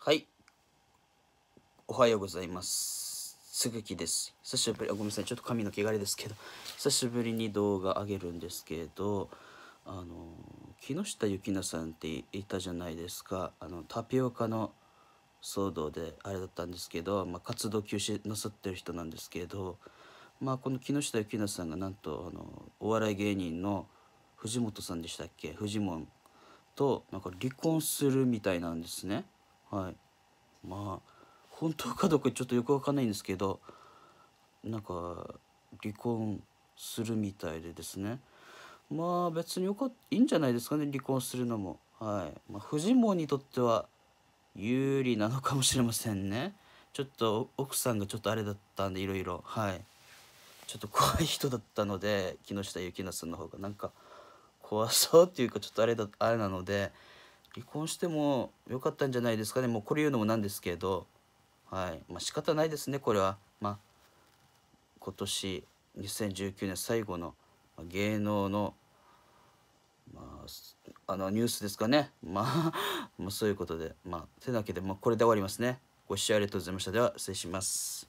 はい。おはようございます。すぐきです。久しぶり、あ、ごめんなさい。ちょっと髪の毛がれですけど、久しぶりに動画上げるんですけど、あの、木下ゆきなさんって言ったじゃないですか。あの、タピオカの騒動であれだったんですけど、まあ、活動休止なさってる人なんですけど、まあ、この木下ゆきなさんがなんと、あの、お笑い芸人の藤本さんでしたっけ藤本と、なんか離婚するみたいなんですね。はいまあ本当かどうかちょっとよくわかんないんですけどなんか離婚するみたいでですねまあ別にかいいんじゃないですかね離婚するのもはい、まあ、フジモンにとっては有利なのかもしれませんねちょっと奥さんがちょっとあれだったんでいろいろはいちょっと怖い人だったので木下ゆきなさんの方がなんか怖そうっていうかちょっとあれだあれなので離婚しても良かったんじゃないですかねもうこれ言うのもなんですけどはいまあ仕方ないですねこれはまあ今年2019年最後の芸能のまあ、あのニュースですかね、まあ、まあそういうことで、まあ、手だけで、まあ、これで終わりますね。ご視聴ありがとうございました。では、失礼します。